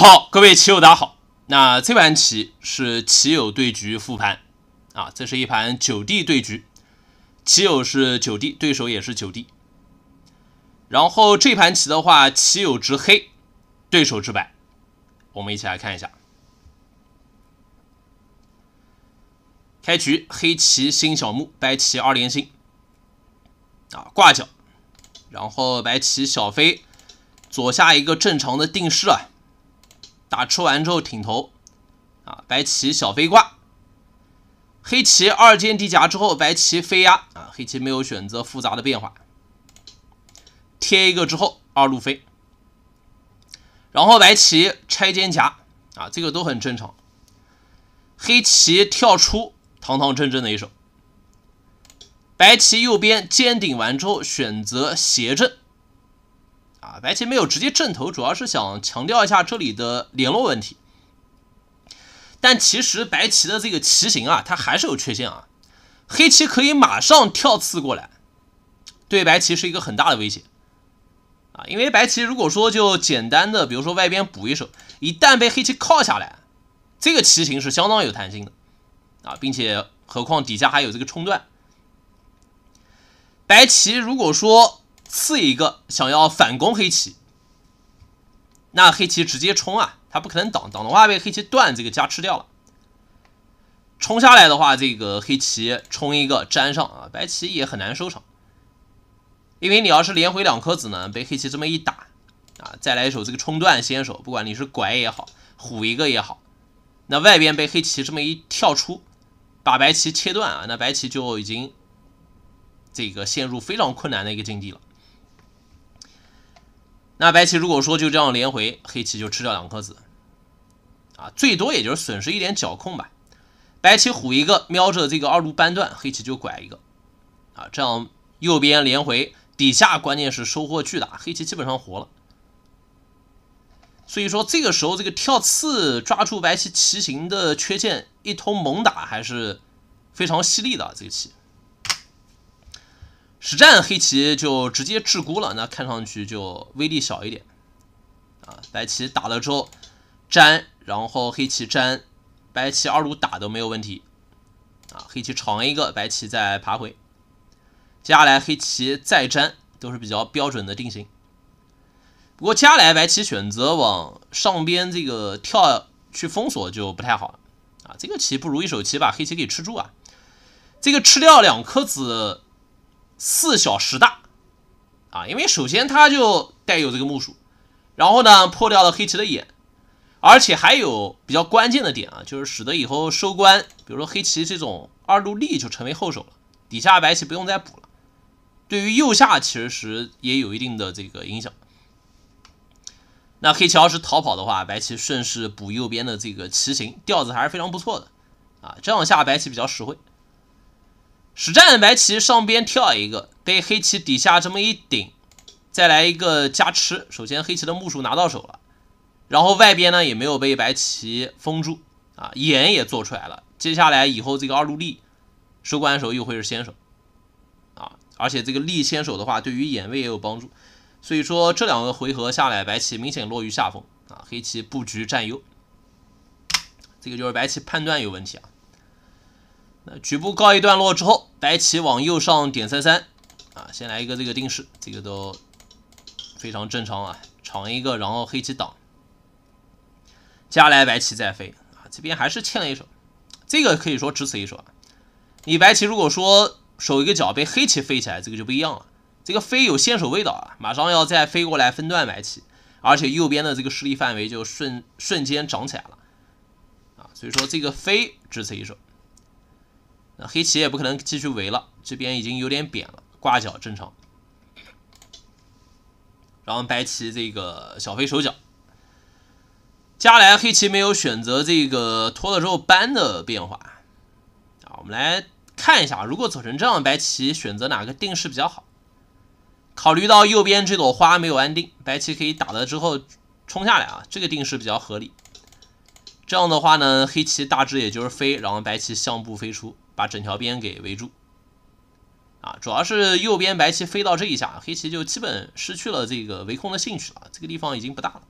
好，各位棋友，大家好。那这盘棋是棋友对局复盘啊，这是一盘九弟对局，棋友是九弟，对手也是九弟。然后这盘棋的话，棋友执黑，对手执白。我们一起来看一下，开局黑棋新小目，白棋二连星啊挂角，然后白棋小飞左下一个正常的定式啊。打吃完之后挺头，啊，白棋小飞挂，黑棋二尖地夹之后，白棋飞压啊，黑棋没有选择复杂的变化，贴一个之后二路飞，然后白棋拆尖夹啊，这个都很正常。黑棋跳出堂堂正正的一手，白棋右边尖顶完之后选择斜正。啊，白棋没有直接正头，主要是想强调一下这里的联络问题。但其实白棋的这个棋形啊，它还是有缺陷啊。黑棋可以马上跳刺过来，对白棋是一个很大的威胁啊。因为白棋如果说就简单的，比如说外边补一手，一旦被黑棋靠下来，这个棋形是相当有弹性的啊，并且何况底下还有这个冲段。白棋如果说。刺一个想要反攻黑棋，那黑棋直接冲啊，他不可能挡挡的话被黑棋断这个家吃掉了。冲下来的话，这个黑棋冲一个粘上啊，白棋也很难收场。因为你要是连回两颗子呢，被黑棋这么一打啊，再来一手这个冲断先手，不管你是拐也好，虎一个也好，那外边被黑棋这么一跳出，把白棋切断啊，那白棋就已经这个陷入非常困难的一个境地了。那白棋如果说就这样连回，黑棋就吃掉两颗子，啊，最多也就是损失一点角控吧。白棋虎一个瞄着这个二路扳断，黑棋就拐一个，啊，这样右边连回，底下关键是收获巨大，黑棋基本上活了。所以说这个时候这个跳刺抓住白棋棋形的缺陷，一通猛打还是非常犀利的这个棋。实战黑棋就直接支孤了，那看上去就威力小一点啊。白棋打了之后粘，然后黑棋粘，白棋二路打都没有问题啊。黑棋长一个，白棋再爬回。接下来黑棋再粘，都是比较标准的定型。不过接下来白棋选择往上边这个跳去封锁就不太好了啊。这个棋不如一手棋把黑棋给吃住啊。这个吃掉两颗子。四小十大，啊，因为首先它就带有这个木薯，然后呢破掉了黑棋的眼，而且还有比较关键的点啊，就是使得以后收官，比如说黑棋这种二路力就成为后手了，底下白棋不用再补了，对于右下其实也有一定的这个影响。那黑棋要是逃跑的话，白棋顺势补右边的这个棋形，调子还是非常不错的，啊，这样下白棋比较实惠。实战白棋上边跳一个，被黑棋底下这么一顶，再来一个加持。首先黑棋的目数拿到手了，然后外边呢也没有被白棋封住啊，眼也做出来了。接下来以后这个二路立，收官的时候又会是先手啊，而且这个立先手的话对于眼位也有帮助。所以说这两个回合下来，白棋明显落于下风啊，黑棋布局占优。这个就是白棋判断有问题啊。那局部告一段落之后。白棋往右上点三三啊，先来一个这个定式，这个都非常正常啊。长一个，然后黑棋挡，加来白棋再飞啊，这边还是欠了一手，这个可以说只此一手。啊。你白棋如果说手一个角被黑棋飞起来，这个就不一样了。这个飞有先手味道啊，马上要再飞过来分段白棋，而且右边的这个势力范围就瞬瞬间涨起来了啊，所以说这个飞只此一手。那黑棋也不可能继续围了，这边已经有点扁了，挂角正常。然后白棋这个小飞守角，接下来黑棋没有选择这个拖了之后搬的变化啊，我们来看一下，如果走成这样，白棋选择哪个定式比较好？考虑到右边这朵花没有安定，白棋可以打了之后冲下来啊，这个定式比较合理。这样的话呢，黑棋大致也就是飞，然后白棋相步飞出。把整条边给围住，啊，主要是右边白棋飞到这一下，黑棋就基本失去了这个围控的兴趣了。这个地方已经不大了，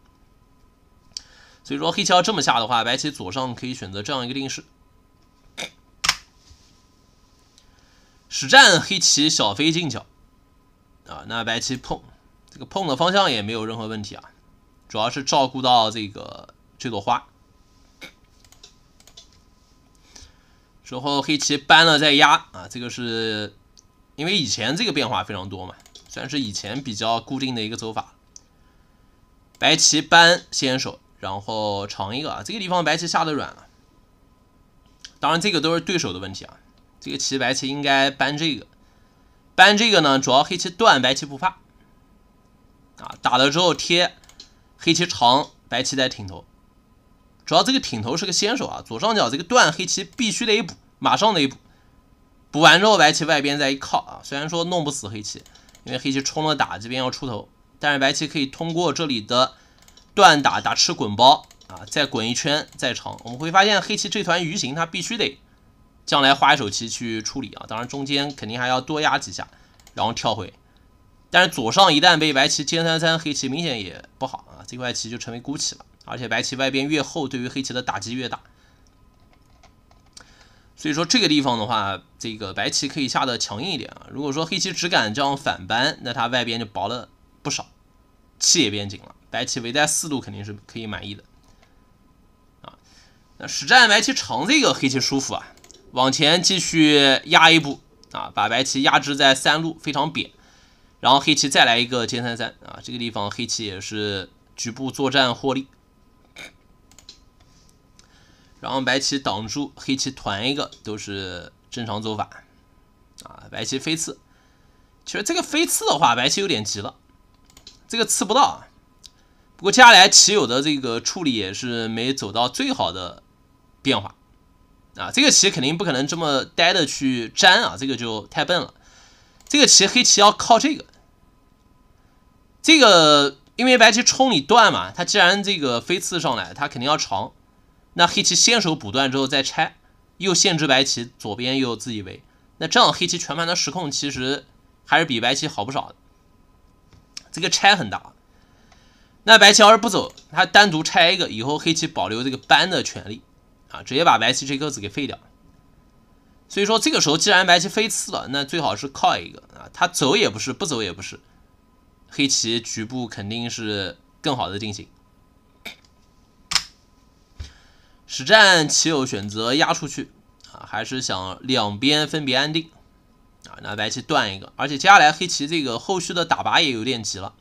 所以说黑棋要这么下的话，白棋左上可以选择这样一个定式。实战黑棋小飞进角，啊，那白棋碰这个碰的方向也没有任何问题啊，主要是照顾到这个这朵花。之后黑棋搬了再压啊，这个是因为以前这个变化非常多嘛，算是以前比较固定的一个走法。白棋搬先手，然后长一个啊，这个地方白棋下的软了。当然这个都是对手的问题啊，这个棋白棋应该搬这个，搬这个呢主要黑棋断，白棋不怕啊。打了之后贴，黑棋长，白棋再挺头。主要这个挺头是个先手啊，左上角这个断黑棋必须得补，马上得补，补完之后白棋外边再一靠啊。虽然说弄不死黑棋，因为黑棋冲了打这边要出头，但是白棋可以通过这里的断打打吃滚包啊，再滚一圈再长。我们会发现黑棋这团鱼形它必须得将来花一手棋去处理啊，当然中间肯定还要多压几下，然后跳回。但是左上一旦被白棋尖三三，黑棋明显也不好啊，这块棋就成为孤棋了。而且白棋外边越厚，对于黑棋的打击越大。所以说这个地方的话，这个白棋可以下的强硬一点啊。如果说黑棋只敢这样反搬，那它外边就薄了不少，气也变紧了。白棋围在四路肯定是可以满意的啊。那实战白棋长这个黑棋舒服啊，往前继续压一步啊，把白棋压制在三路非常扁，然后黑棋再来一个尖三三啊，这个地方黑棋也是局部作战获利。然后白棋挡住黑棋团一个都是正常走法啊，白棋飞刺，其实这个飞刺的话，白棋有点急了，这个刺不到啊。不过接下来棋友的这个处理也是没走到最好的变化啊，这个棋肯定不可能这么呆的去粘啊，这个就太笨了。这个棋黑棋要靠这个，这个因为白棋冲你断嘛，它既然这个飞刺上来，它肯定要长。那黑棋先手补断之后再拆，又限制白棋左边又自己围，那这样黑棋全盘的失控其实还是比白棋好不少的。这个拆很大。那白棋要是不走，他单独拆一个以后，黑棋保留这个扳的权利啊，直接把白棋这颗子给废掉。所以说这个时候，既然白棋飞刺了，那最好是靠一个啊，他走也不是，不走也不是，黑棋局部肯定是更好的定型。实战棋友选择压出去啊，还是想两边分别安定啊？拿白棋断一个，而且接下来黑棋这个后续的打拔也有点急了。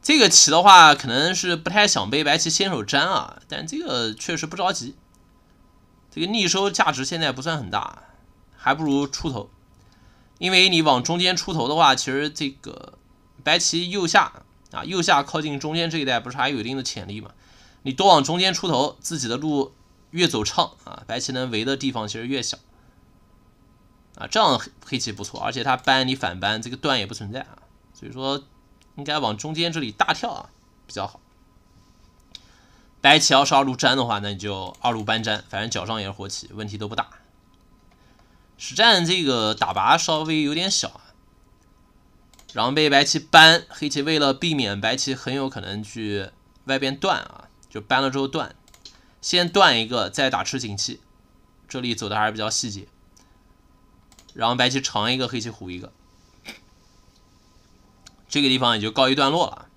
这个棋的话，可能是不太想被白棋先手粘啊，但这个确实不着急。这个逆收价值现在不算很大，还不如出头。因为你往中间出头的话，其实这个白棋右下啊，右下靠近中间这一带不是还有一定的潜力吗？你多往中间出头，自己的路越走畅啊，白棋能围的地方其实越小啊，这样黑黑棋不错，而且它搬你反搬，这个断也不存在啊，所以说应该往中间这里大跳啊比较好。白棋要是二路粘的话，那你就二路搬粘，反正脚上也是活棋，问题都不大。实战这个打拔稍微有点小啊，然后被白棋扳，黑棋为了避免白棋很有可能去外边断啊。就搬了之后断，先断一个，再打吃紧气。这里走的还是比较细节，然后白棋长一个，黑棋虎一个，这个地方也就告一段落了。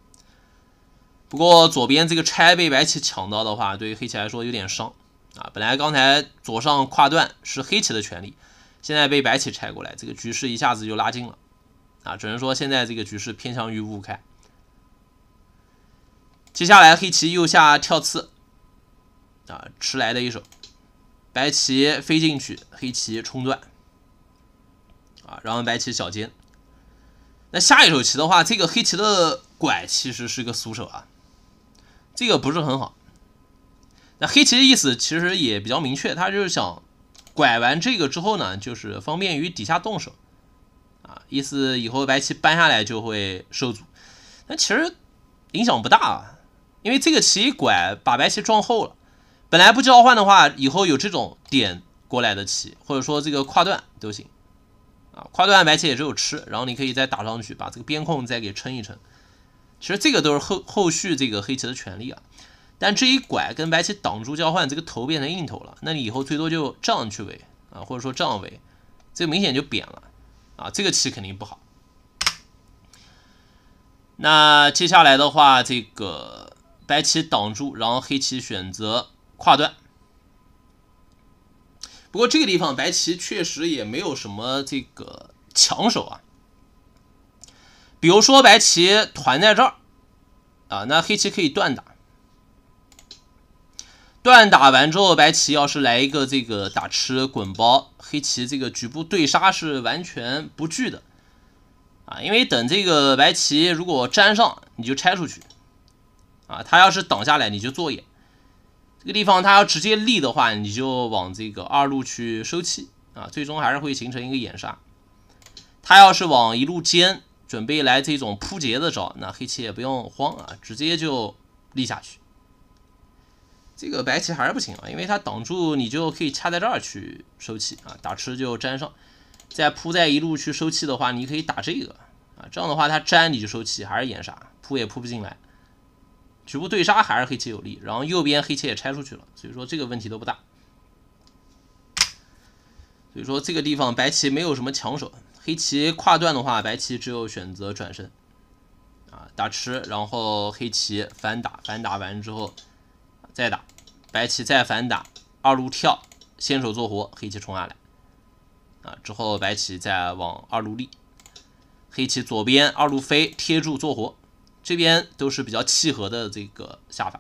不过左边这个拆被白棋抢到的话，对于黑棋来说有点伤啊。本来刚才左上跨断是黑棋的权利，现在被白棋拆过来，这个局势一下子就拉近了啊。只能说现在这个局势偏向于五五开。接下来黑棋右下跳刺，啊，迟来的一手，白棋飞进去，黑棋冲断，啊，然后白棋小尖。那下一手棋的话，这个黑棋的拐其实是个俗手啊，这个不是很好。那黑棋的意思其实也比较明确，他就是想拐完这个之后呢，就是方便于底下动手，啊，意思以后白棋搬下来就会受阻，但其实影响不大。啊。因为这个棋一拐，把白棋撞厚了。本来不交换的话，以后有这种点过来的棋，或者说这个跨段都行啊。跨段白棋也只有吃，然后你可以再打上去，把这个边控再给撑一撑。其实这个都是后后续这个黑棋的权利啊。但这一拐跟白棋挡住交换，这个头变成硬头了。那你以后最多就这样去围啊，或者说这样围，这明显就扁了啊。这个棋肯定不好。那接下来的话，这个。白棋挡住，然后黑棋选择跨断。不过这个地方白棋确实也没有什么这个强手啊。比如说白棋团在这儿，啊，那黑棋可以断打。断打完之后，白棋要是来一个这个打吃滚包，黑棋这个局部对杀是完全不惧的，啊，因为等这个白棋如果粘上，你就拆出去。啊，他要是挡下来，你就做眼。这个地方他要直接立的话，你就往这个二路去收气啊。最终还是会形成一个眼杀。他要是往一路尖，准备来这种扑劫的招，那黑棋也不用慌啊，直接就立下去。这个白棋还是不行啊，因为它挡住，你就可以掐在这儿去收气啊，打吃就粘上。再铺在一路去收气的话，你可以打这个啊，这样的话它粘你就收气，还是眼杀，扑也扑不进来。局部对杀还是黑棋有利，然后右边黑棋也拆出去了，所以说这个问题都不大。所以说这个地方白棋没有什么强手，黑棋跨段的话，白棋只有选择转身啊打吃，然后黑棋反打，反打完之后再打，白棋再反打二路跳，先手做活，黑棋冲下来啊之后白棋再往二路立，黑棋左边二路飞贴住做活。这边都是比较契合的这个下法，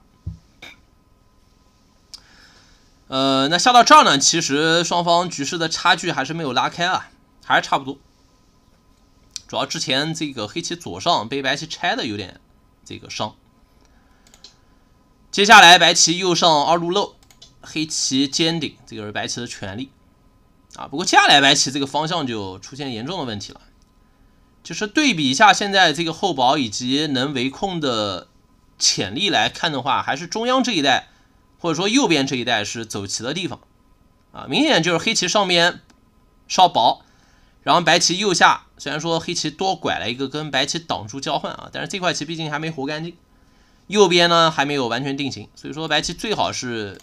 呃，那下到这儿呢，其实双方局势的差距还是没有拉开啊，还是差不多。主要之前这个黑棋左上被白棋拆的有点这个伤，接下来白棋右上二路漏，黑棋尖顶，这个是白棋的权利啊。不过接下来白棋这个方向就出现严重的问题了。就是对比一下现在这个厚薄以及能围控的潜力来看的话，还是中央这一代或者说右边这一代是走棋的地方啊，明显就是黑棋上面稍薄，然后白棋右下虽然说黑棋多拐了一个跟白棋挡住交换啊，但是这块棋毕竟还没活干净，右边呢还没有完全定型，所以说白棋最好是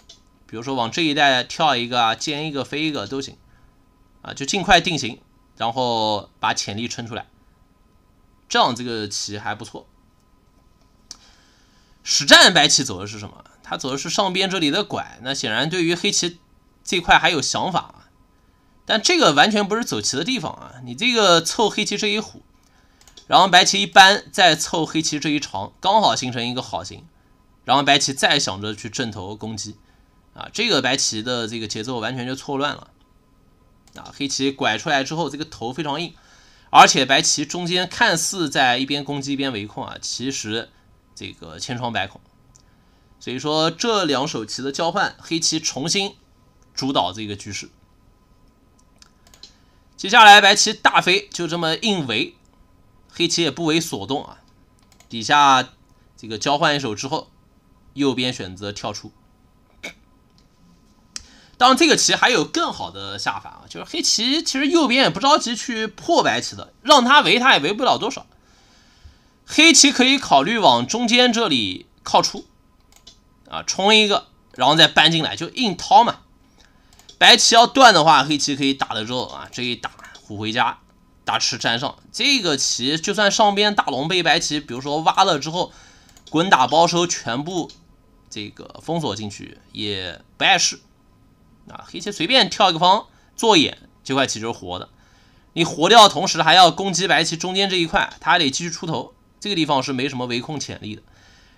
比如说往这一带跳一个啊，尖一个飞一个都行啊，就尽快定型，然后把潜力撑出来。这样这个棋还不错。实战白棋走的是什么？他走的是上边这里的拐。那显然对于黑棋这块还有想法啊。但这个完全不是走棋的地方啊！你这个凑黑棋这一虎，然后白棋一扳再凑黑棋这一长，刚好形成一个好形。然后白棋再想着去正头攻击啊，这个白棋的这个节奏完全就错乱了啊！黑棋拐出来之后，这个头非常硬。而且白棋中间看似在一边攻击一边围控啊，其实这个千疮百孔。所以说这两手棋的交换，黑棋重新主导这个局势。接下来白棋大飞就这么硬围，黑棋也不为所动啊。底下这个交换一手之后，右边选择跳出。当然，这个棋还有更好的下法啊，就是黑棋其实右边也不着急去破白棋的，让他围他也围不了多少。黑棋可以考虑往中间这里靠出啊，冲一个，然后再搬进来就硬掏嘛。白棋要断的话，黑棋可以打之后啊，这一打虎回家，打吃粘上。这个棋就算上边大龙被白棋，比如说挖了之后，滚打包收全部这个封锁进去也不碍事。啊，黑棋随便跳一个方做眼，这块棋就是活的。你活掉，同时还要攻击白棋中间这一块，他还得继续出头。这个地方是没什么围控潜力的。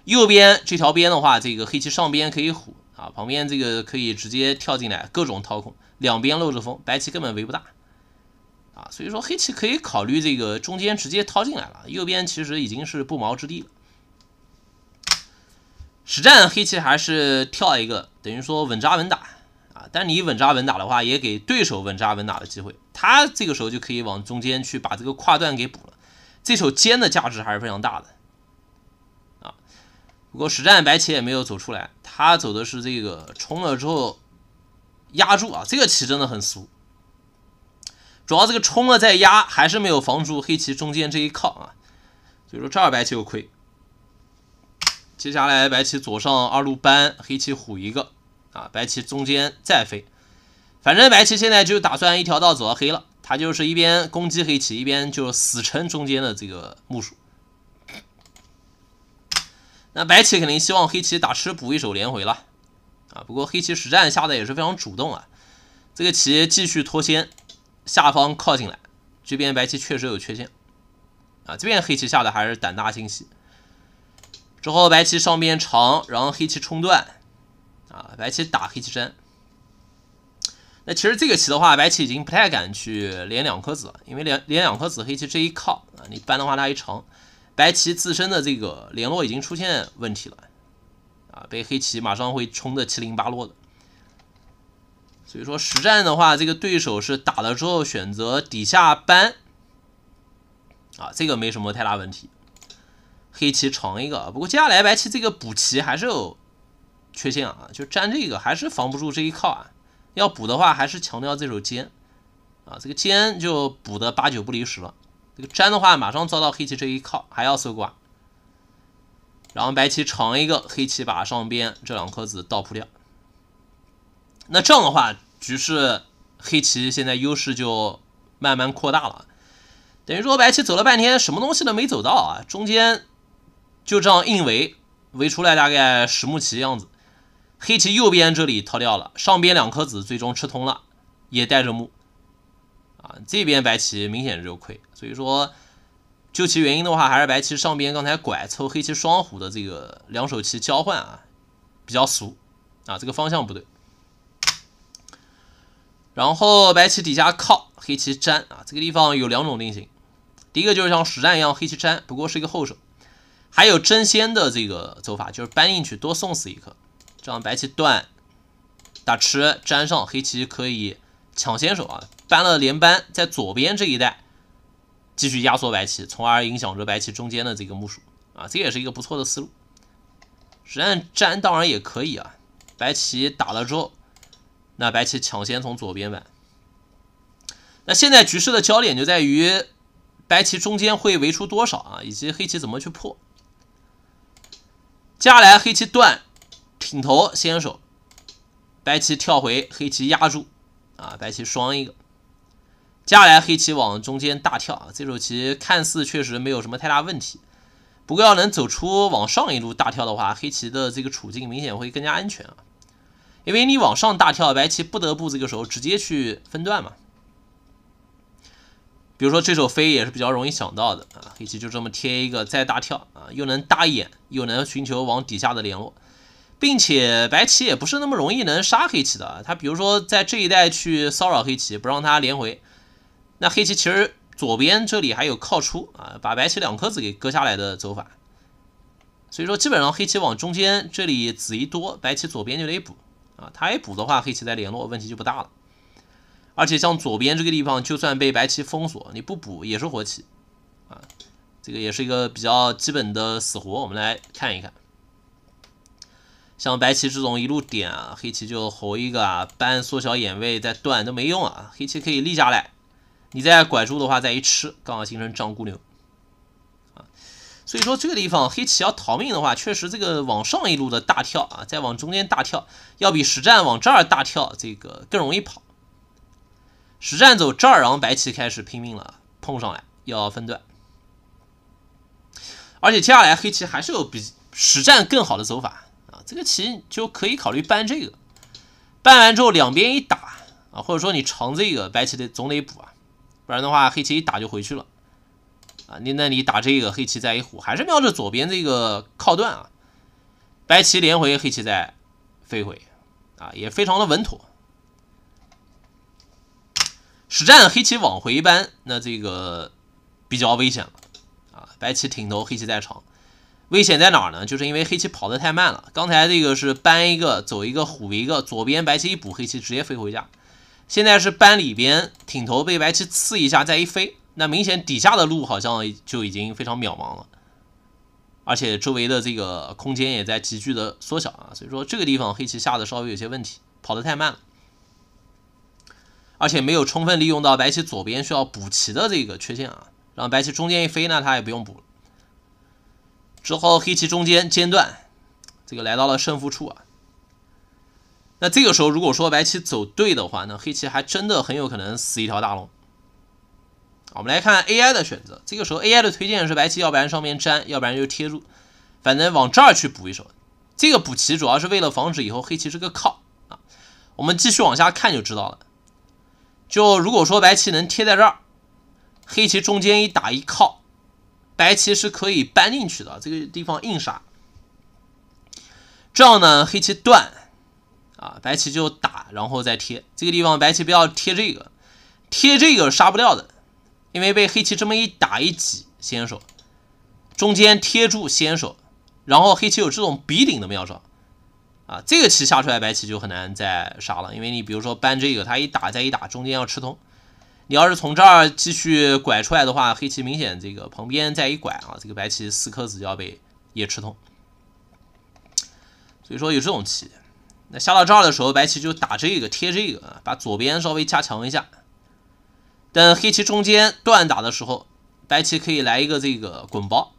右边这条边的话，这个黑棋上边可以虎啊，旁边这个可以直接跳进来，各种掏空，两边漏着风，白棋根本围不大。啊，所以说黑棋可以考虑这个中间直接掏进来了。右边其实已经是不毛之地了。实战黑棋还是跳一个，等于说稳扎稳打。但你稳扎稳打的话，也给对手稳扎稳打的机会，他这个时候就可以往中间去把这个跨段给补了。这手尖的价值还是非常大的，啊，不过实战白棋也没有走出来，他走的是这个冲了之后压住啊，这个棋真的很俗，主要这个冲了再压还是没有防住黑棋中间这一靠啊，所以说这儿白棋有亏。接下来白棋左上二路扳，黑棋虎一个。啊，白棋中间再飞，反正白棋现在就打算一条道走到黑了。他就是一边攻击黑棋，一边就死撑中间的这个木数。那白棋肯定希望黑棋打吃补一手连回了。啊，不过黑棋实战下的也是非常主动啊。这个棋继续脱先，下方靠进来，这边白棋确实有缺陷。啊，这边黑棋下的还是胆大心细。之后白棋上边长，然后黑棋冲断。啊，白棋打黑棋粘。那其实这个棋的话，白棋已经不太敢去连两颗子，因为连连两颗子，黑棋这一靠啊，你扳的话它还长。白棋自身的这个联络已经出现问题了，啊，被黑棋马上会冲的七零八落的。所以说实战的话，这个对手是打了之后选择底下搬，啊，这个没什么太大问题。黑棋长一个，不过接下来白棋这个补棋还是有。缺陷啊，就粘这个还是防不住这一靠啊。要补的话，还是强调这手尖啊，这个尖就补的八九不离十了。这个粘的话，马上遭到黑棋这一靠，还要搜刮。然后白棋长一个，黑棋把上边这两颗子倒扑掉。那这样的话，局势黑棋现在优势就慢慢扩大了。等于说白棋走了半天，什么东西都没走到啊，中间就这样硬围围出来，大概十目棋样子。黑棋右边这里逃掉了，上边两颗子最终吃通了，也带着木，啊，这边白棋明显就亏。所以说，究其原因的话，还是白棋上边刚才拐抽黑棋双虎的这个两手棋交换啊，比较俗，啊，这个方向不对。然后白棋底下靠，黑棋粘啊，这个地方有两种定型，第一个就是像实战一样黑棋粘，不过是一个后手；还有争先的这个走法，就是搬进去多送死一颗。这样白棋断打吃粘上，黑棋可以抢先手啊，扳了连扳，在左边这一带继续压缩白棋，从而影响着白棋中间的这个目数啊，这也是一个不错的思路。实战粘当然也可以啊，白棋打了之后，那白棋抢先从左边吧。那现在局势的焦点就在于白棋中间会围出多少啊，以及黑棋怎么去破。接下来黑棋断。挺头先手，白棋跳回，黑棋压住，啊，白棋双一个。接下来黑棋往中间大跳，这手棋看似确实没有什么太大问题，不过要能走出往上一路大跳的话，黑棋的这个处境明显会更加安全啊，因为你往上大跳，白棋不得不这个时候直接去分段嘛。比如说这手飞也是比较容易想到的啊，黑棋就这么贴一个再大跳啊，又能搭眼，又能寻求往底下的联络。并且白棋也不是那么容易能杀黑棋的，他比如说在这一带去骚扰黑棋，不让它连回。那黑棋其实左边这里还有靠出啊，把白棋两颗子给割下来的走法。所以说基本上黑棋往中间这里子一多，白棋左边就得补啊，它一补的话，黑棋再联络问题就不大了。而且像左边这个地方，就算被白棋封锁，你不补也是活棋啊，这个也是一个比较基本的死活，我们来看一看。像白棋这种一路点啊，黑棋就侯一个啊，扳缩小眼位再断都没用啊，黑棋可以立下来。你再拐住的话，再一吃，刚好形成张孤牛啊。所以说这个地方黑棋要逃命的话，确实这个往上一路的大跳啊，再往中间大跳，要比实战往这儿大跳这个更容易跑。实战走这儿，然后白棋开始拼命了，碰上来要分段。而且接下来黑棋还是有比实战更好的走法。这个棋就可以考虑搬这个，搬完之后两边一打啊，或者说你长这个白棋的总得补啊，不然的话黑棋一打就回去了啊。你那你打这个黑棋再一虎，还是瞄着左边这个靠段啊，白棋连回黑棋再飞回啊，也非常的稳妥。实战黑棋往回搬，那这个比较危险了啊，白棋挺头黑棋再长。危险在哪儿呢？就是因为黑棋跑得太慢了。刚才这个是搬一个走一个虎一个，左边白棋一补黑棋直接飞回家。现在是搬里边挺头被白棋刺一下再一飞，那明显底下的路好像就已经非常渺茫了，而且周围的这个空间也在急剧的缩小啊。所以说这个地方黑棋下的稍微有些问题，跑得太慢了，而且没有充分利用到白棋左边需要补棋的这个缺陷啊，让白棋中间一飞呢，它也不用补了。之后黑棋中间间断，这个来到了胜负处啊。那这个时候如果说白棋走对的话，那黑棋还真的很有可能死一条大龙。我们来看 AI 的选择，这个时候 AI 的推荐是白棋，要不然上面粘，要不然就贴住，反正往这儿去补一手。这个补棋主要是为了防止以后黑棋是个靠啊。我们继续往下看就知道了。就如果说白棋能贴在这儿，黑棋中间一打一靠。白棋是可以搬进去的，这个地方硬杀，这样呢，黑棋断，啊，白棋就打，然后再贴。这个地方白棋不要贴这个，贴这个杀不掉的，因为被黑棋这么一打一挤，先手中间贴住先手，然后黑棋有这种鼻顶的妙招，啊，这个棋下出来白棋就很难再杀了，因为你比如说搬这个，他一打再一打，中间要吃通。你要是从这儿继续拐出来的话，黑棋明显这个旁边再一拐啊，这个白棋四颗子就要被也吃痛。所以说有这种棋，那下到这儿的时候，白棋就打这个贴这个把左边稍微加强一下。等黑棋中间断打的时候，白棋可以来一个这个滚包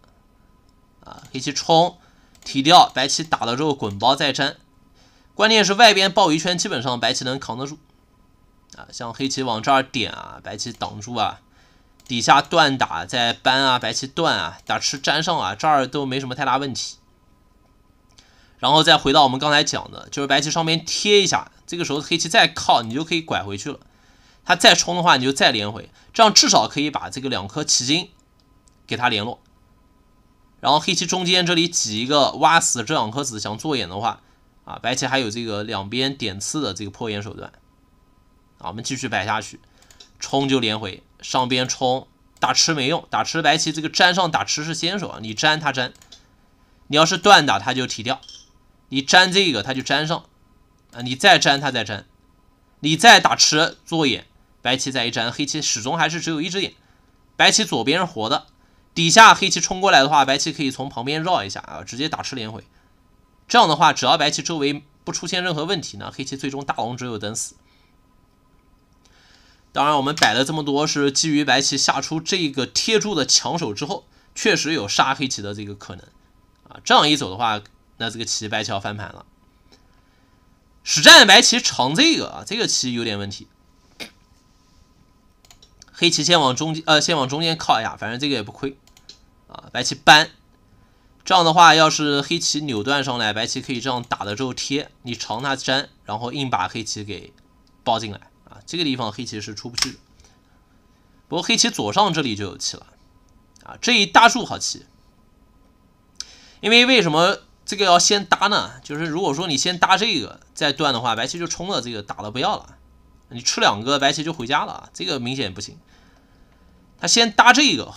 啊，黑棋冲提掉，白棋打了之后滚包再粘，关键是外边抱一圈，基本上白棋能扛得住。像黑棋往这儿点啊，白棋挡住啊，底下断打再搬啊，白棋断啊，打吃粘上啊，这儿都没什么太大问题。然后再回到我们刚才讲的，就是白棋上边贴一下，这个时候黑棋再靠，你就可以拐回去了。他再冲的话，你就再连回，这样至少可以把这个两颗棋筋给他联络。然后黑棋中间这里挤一个挖死这两颗子，想做眼的话，啊，白棋还有这个两边点刺的这个破眼手段。啊，我们继续摆下去，冲就连回上边冲打吃没用，打吃白棋这个粘上打吃是先手啊，你粘他粘，你要是断打他就提掉，你粘这个他就粘上啊，你再粘他再粘，你再打吃做眼，白棋再一粘，黑棋始终还是只有一只眼，白棋左边是活的，底下黑棋冲过来的话，白棋可以从旁边绕一下啊，直接打吃连回，这样的话，只要白棋周围不出现任何问题呢，黑棋最终大龙只有等死。当然，我们摆了这么多，是基于白棋下出这个贴住的抢手之后，确实有杀黑棋的这个可能啊。这样一走的话，那这个棋白棋要翻盘了。实战白棋长这个啊，这个棋有点问题。黑棋先往中间呃，先往中间靠一下，反正这个也不亏啊。白棋搬这样的话，要是黑棋扭断上来，白棋可以这样打了之后贴，你长它粘，然后硬把黑棋给包进来。这个地方黑棋是出不去，不过黑棋左上这里就有气了，啊，这一大柱好棋。因为为什么这个要先搭呢？就是如果说你先搭这个再断的话，白棋就冲了，这个打了不要了，你吃两个白棋就回家了，这个明显不行。他先搭这个，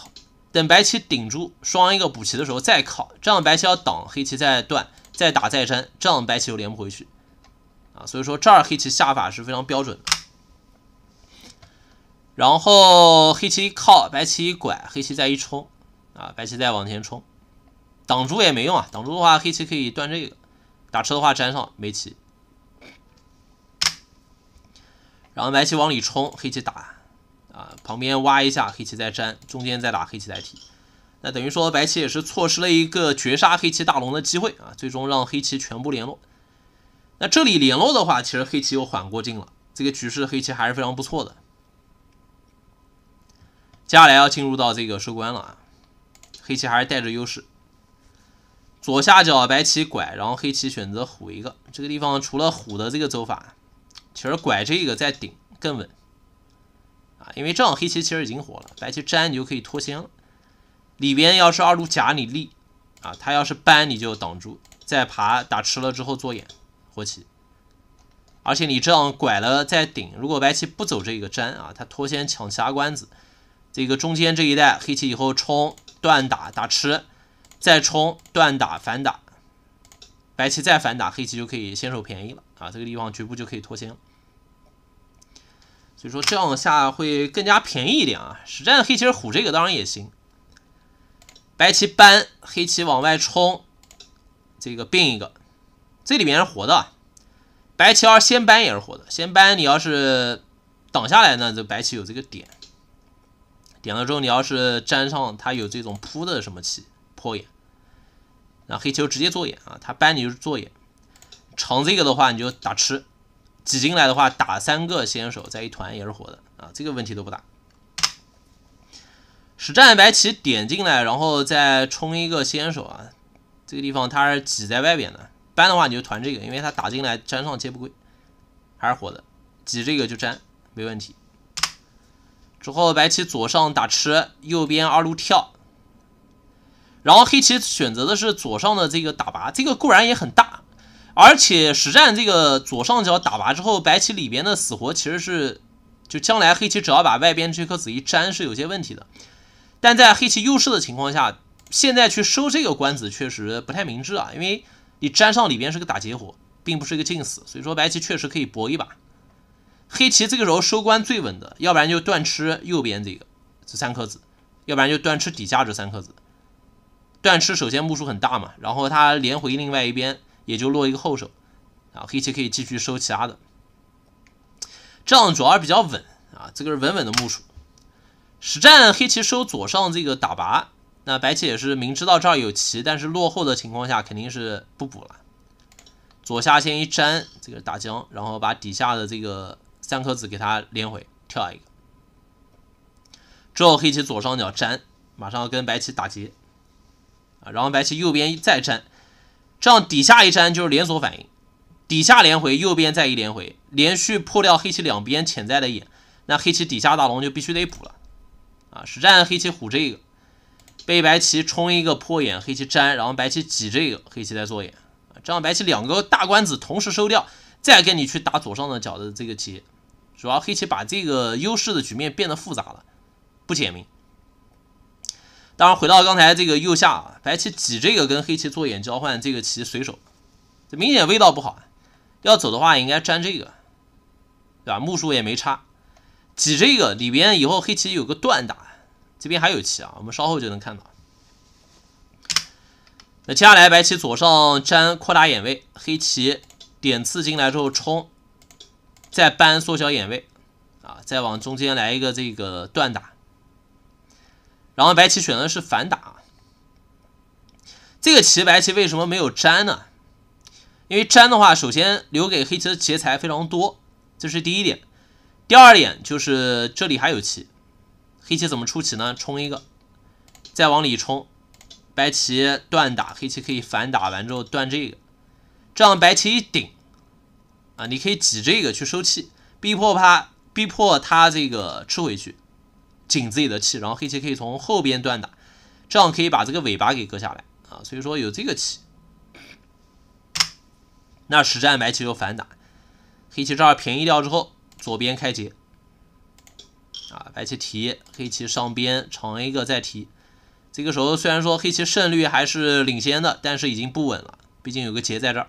等白棋顶住双一个补棋的时候再靠，这样白棋要挡黑棋再断再打再粘，这样白棋又连不回去，啊，所以说这儿黑棋下法是非常标准的。然后黑棋一靠，白棋一拐，黑棋再一冲，啊，白棋再往前冲，挡住也没用啊！挡住的话，黑棋可以断这个，打车的话粘上没棋。然后白棋往里冲，黑棋打，啊，旁边挖一下，黑棋再粘，中间再打，黑棋再提。那等于说白棋也是错失了一个绝杀黑棋大龙的机会啊！最终让黑棋全部联络。那这里联络的话，其实黑棋又缓过劲了，这个局势黑棋还是非常不错的。接下来要进入到这个收官了啊，黑棋还是带着优势。左下角白棋拐，然后黑棋选择虎一个。这个地方除了虎的这个走法，其实拐这个再顶更稳啊，因为这样黑棋其实已经活了，白棋粘你就可以脱先了。里边要是二路夹你立啊，他要是搬你就挡住，再爬打吃了之后做眼活棋。而且你这样拐了再顶，如果白棋不走这个粘啊，他脱先抢他关子。这个中间这一带黑棋以后冲断打打吃，再冲断打反打，白棋再反打，黑棋就可以先手便宜了啊！这个地方局部就可以脱先，所以说这样下会更加便宜一点啊！实战黑棋虎这个当然也行，白棋搬黑棋往外冲，这个并一个，这里面是活的，白棋二先搬也是活的，先搬你要是挡下来呢，这白棋有这个点。点了之后，你要是粘上它有这种铺的什么棋破眼，那黑球直接做眼啊，它搬你就是做眼。长这个的话你就打吃，挤进来的话打三个先手在一团也是活的啊，这个问题都不大。实战白棋点进来，然后再冲一个先手啊，这个地方它是挤在外边的，搬的话你就团这个，因为它打进来粘上接不归，还是活的，挤这个就粘没问题。之后，白棋左上打吃，右边二路跳，然后黑棋选择的是左上的这个打拔，这个固然也很大，而且实战这个左上角打拔之后，白棋里边的死活其实是，就将来黑棋只要把外边这颗子一粘，是有些问题的。但在黑棋优势的情况下，现在去收这个官子确实不太明智啊，因为你粘上里边是个打劫活，并不是一个尽死，所以说白棋确实可以搏一把。黑棋这个时候收官最稳的，要不然就断吃右边这个这三颗子，要不然就断吃底下这三颗子。断吃首先目数很大嘛，然后他连回另外一边也就落一个后手啊。黑棋可以继续收其他的，这样主要是比较稳啊，这个是稳稳的目数。实战黑棋收左上这个打拔，那白棋也是明知道这儿有棋，但是落后的情况下肯定是不补了。左下先一粘这个打将，然后把底下的这个。三颗子给他连回，跳一个，之后黑棋左上角粘，马上要跟白棋打劫，啊，然后白棋右边再粘，这样底下一粘就是连锁反应，底下连回，右边再一连回，连续破掉黑棋两边潜在的眼，那黑棋底下大龙就必须得补了，啊，实战黑棋虎这个，被白棋冲一个破眼，黑棋粘，然后白棋挤这个，黑棋在做眼，这样白棋两个大官子同时收掉，再跟你去打左上的角的这个棋。主要黑棋把这个优势的局面变得复杂了，不简明。当然，回到刚才这个右下啊，白棋挤这个跟黑棋做眼交换，这个棋随手，这明显味道不好。要走的话，应该粘这个，对吧？目数也没差。挤这个里边以后黑棋有个断打，这边还有棋啊，我们稍后就能看到。那接下来白棋左上粘扩大眼位，黑棋点刺进来之后冲。再搬缩小眼位，啊，再往中间来一个这个断打，然后白棋选的是反打。这个棋白棋为什么没有粘呢？因为粘的话，首先留给黑棋的劫材非常多，这是第一点。第二点就是这里还有棋，黑棋怎么出棋呢？冲一个，再往里冲，白棋断打，黑棋可以反打，完之后断这个，这样白棋一顶。啊，你可以挤这个去收气，逼迫他，逼迫他这个吃回去，紧自己的气，然后黑棋可以从后边断打，这样可以把这个尾巴给割下来啊。所以说有这个棋，那实战白棋就反打，黑棋这儿便宜掉之后，左边开劫，啊，白棋提，黑棋上边长一个再提，这个时候虽然说黑棋胜率还是领先的，但是已经不稳了，毕竟有个劫在这儿。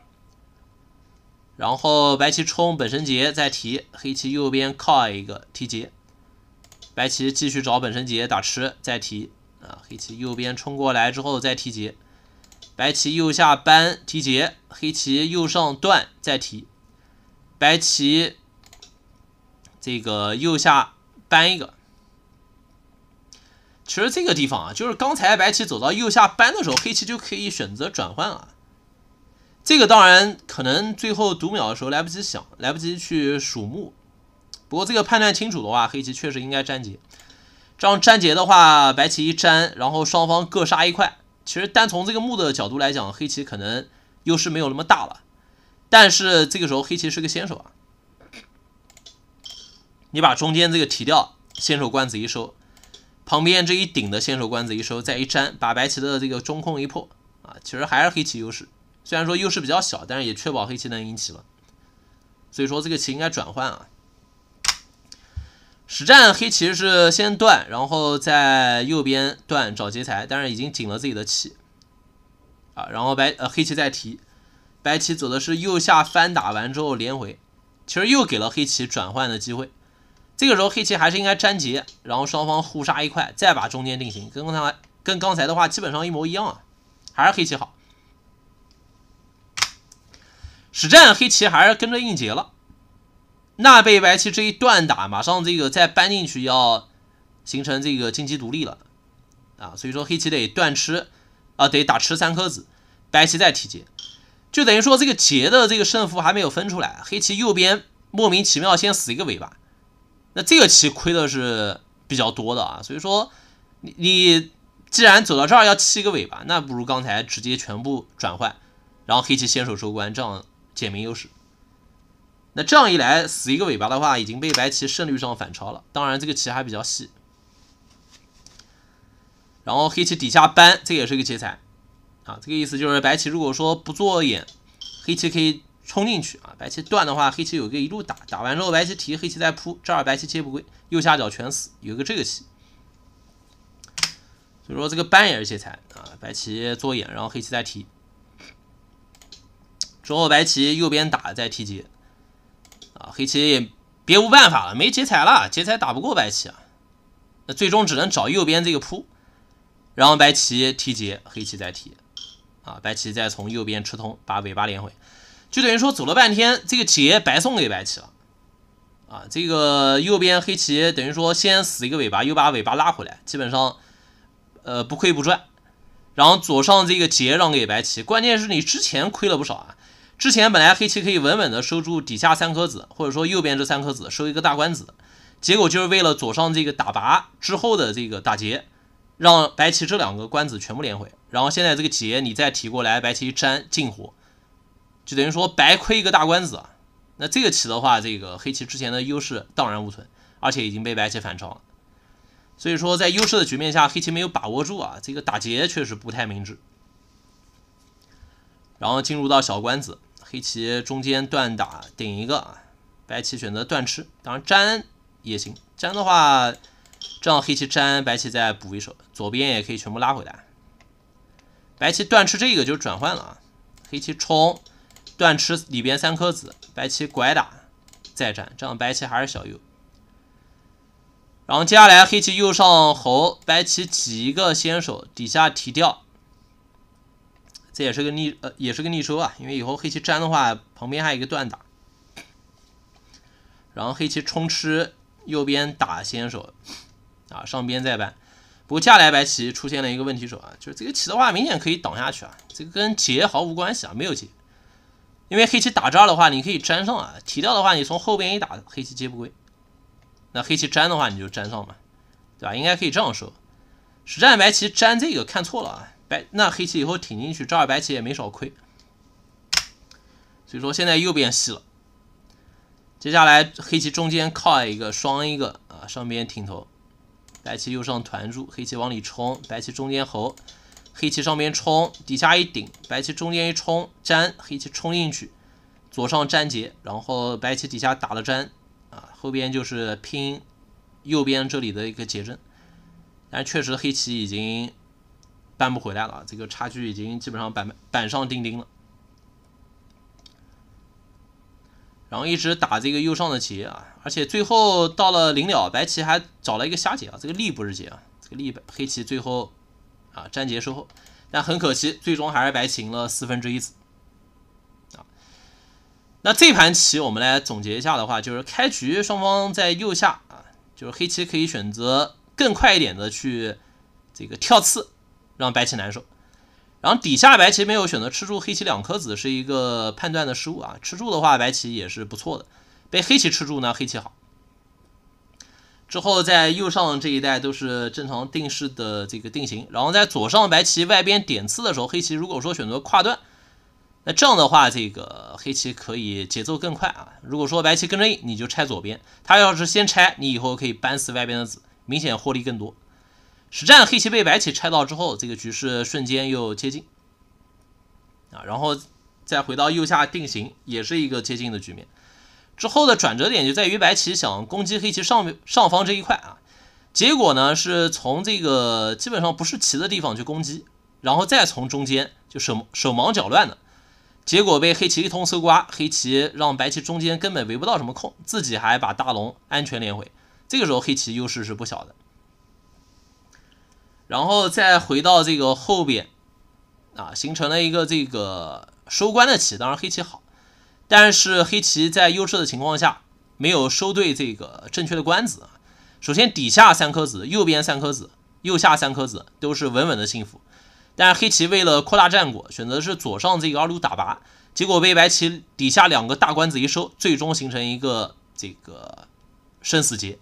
然后白棋冲本神劫再提，黑棋右边靠一个提劫，白棋继续找本神劫打吃再提啊，黑棋右边冲过来之后再提劫，白棋右下扳提劫，黑棋右上断再提，白棋这个右下扳一个，其实这个地方啊，就是刚才白棋走到右下扳的时候，黑棋就可以选择转换啊。这个当然可能最后读秒的时候来不及想，来不及去数目。不过这个判断清楚的话，黑棋确实应该粘结。这样粘结的话，白棋一粘，然后双方各杀一块。其实单从这个目的角度来讲，黑棋可能优势没有那么大了。但是这个时候黑棋是个先手啊，你把中间这个提掉，先手官子一收，旁边这一顶的先手官子一收，再一粘，把白棋的这个中空一破啊，其实还是黑棋优势。虽然说优势比较小，但是也确保黑棋能赢棋了。所以说这个棋应该转换啊。实战黑棋是先断，然后在右边断找劫材，但是已经紧了自己的气啊。然后白呃黑棋再提，白棋走的是右下翻打完之后连回，其实又给了黑棋转换的机会。这个时候黑棋还是应该粘劫，然后双方互杀一块，再把中间定型。跟刚才跟刚才的话基本上一模一样啊，还是黑棋好。实战黑棋还是跟着应劫了，那被白棋这一断打，马上这个再搬进去要形成这个金鸡独立了，啊，所以说黑棋得断吃，啊，得打吃三颗子，白棋再提劫，就等于说这个劫的这个胜负还没有分出来。黑棋右边莫名其妙先死一个尾巴，那这个棋亏的是比较多的啊，所以说你你既然走到这儿要弃一个尾巴，那不如刚才直接全部转换，然后黑棋先手收官，这样。简明优势。那这样一来，死一个尾巴的话，已经被白棋胜率上反超了。当然，这个棋还比较细。然后黑棋底下扳，这也是一个劫材啊。这个意思就是，白棋如果说不做眼，黑棋可以冲进去啊。白棋断的话，黑棋有个一路打，打完之后白棋提，黑棋再扑，这儿白棋接不归，右下角全死，有一个这个棋。所以说这个扳也是劫材啊。白棋做眼，然后黑棋再提。中后白棋右边打再提劫，啊，黑棋也别无办法了，没劫财了，劫财打不过白棋啊，那最终只能找右边这个扑，然后白棋提劫，黑棋再提，啊，白棋再从右边吃通，把尾巴连回，就等于说走了半天，这个劫白送给白棋了，啊，这个右边黑棋等于说先死一个尾巴，又把尾巴拉回来，基本上，呃，不亏不赚，然后左上这个劫让给白棋，关键是你之前亏了不少啊。之前本来黑棋可以稳稳的收住底下三颗子，或者说右边这三颗子收一个大官子，结果就是为了左上这个打拔之后的这个打劫，让白棋这两个官子全部连回。然后现在这个劫你再提过来，白棋一粘进火，就等于说白亏一个大官子啊。那这个棋的话，这个黑棋之前的优势荡然无存，而且已经被白棋反超了。所以说在优势的局面下，黑棋没有把握住啊，这个打劫确实不太明智。然后进入到小关子，黑棋中间断打顶一个啊，白棋选择断吃，当然粘也行，粘的话这样黑棋粘，白棋再补一手，左边也可以全部拉回来。白棋断吃这个就是转换了啊，黑棋冲断吃里边三颗子，白棋拐打再粘，这样白棋还是小优。然后接下来黑棋右上侯，白棋起一个先手，底下提掉。这也是个逆呃，也是个逆收啊，因为以后黑棋粘的话，旁边还有一个断打，然后黑棋冲吃右边打先手，啊上边再扳。不过接下来白棋出现了一个问题手啊，就是这个棋的话明显可以挡下去啊，这个跟劫毫无关系啊，没有劫，因为黑棋打这儿的话，你可以粘上啊，提掉的话，你从后边一打，黑棋接不归。那黑棋粘的话，你就粘上嘛，对吧？应该可以这样说。实战白棋粘这个看错了啊。那黑棋以后挺进去，这儿白棋也没少亏，所以说现在又变细了。接下来黑棋中间靠一个双一个啊，上边挺头，白棋右上团住，黑棋往里冲，白棋中间猴，黑棋上边冲，底下一顶，白棋中间一冲粘，黑棋冲进去，左上粘结，然后白棋底下打了粘啊，后边就是拼右边这里的一个结阵，但确实黑棋已经。扳不回来了，这个差距已经基本上板板上钉钉了。然后一直打这个右上的劫啊，而且最后到了临了，白棋还找了一个瞎劫啊，这个力不是劫啊，这个力黑棋最后啊粘结后，但很可惜，最终还是白棋赢了四分之一子啊。那这盘棋我们来总结一下的话，就是开局双方在右下啊，就是黑棋可以选择更快一点的去这个跳刺。让白棋难受，然后底下白棋没有选择吃住黑棋两颗子，是一个判断的失误啊！吃住的话，白棋也是不错的，被黑棋吃住呢，黑棋好。之后在右上这一带都是正常定式的这个定型，然后在左上白棋外边点刺的时候，黑棋如果说选择跨断，那这样的话，这个黑棋可以节奏更快啊！如果说白棋跟着你，你就拆左边，他要是先拆，你以后可以扳死外边的子，明显获利更多。实战黑棋被白棋拆到之后，这个局势瞬间又接近，啊，然后再回到右下定型，也是一个接近的局面。之后的转折点就在于白棋想攻击黑棋上上方这一块啊，结果呢是从这个基本上不是棋的地方去攻击，然后再从中间就手手忙脚乱的，结果被黑棋一通搜刮，黑棋让白棋中间根本围不到什么空，自己还把大龙安全连回，这个时候黑棋优势是不小的。然后再回到这个后边，啊，形成了一个这个收官的棋。当然黑棋好，但是黑棋在优势的情况下没有收对这个正确的官子啊。首先底下三颗子、右边三颗子、右下三颗子都是稳稳的幸福。但是黑棋为了扩大战果，选择是左上这个二路打拔，结果被白棋底下两个大官子一收，最终形成一个这个生死劫。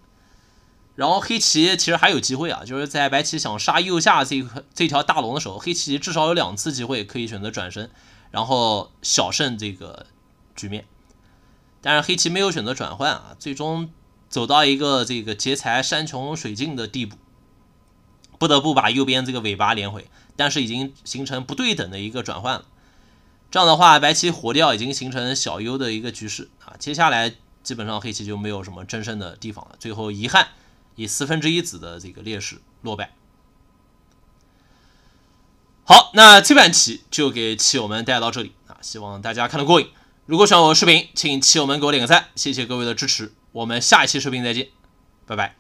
然后黑棋其实还有机会啊，就是在白棋想杀右下这一块、这条大龙的时候，黑棋至少有两次机会可以选择转身，然后小胜这个局面。但是黑棋没有选择转换啊，最终走到一个这个劫财山穷水尽的地步，不得不把右边这个尾巴连回，但是已经形成不对等的一个转换了。这样的话，白棋活掉已经形成小优的一个局势啊，接下来基本上黑棋就没有什么争胜的地方了。最后遗憾。以四分之一子的这个劣势落败。好，那这盘棋就给棋友们带到这里啊，希望大家看得过瘾。如果喜欢我的视频，请棋友们给我点个赞，谢谢各位的支持。我们下一期视频再见，拜拜。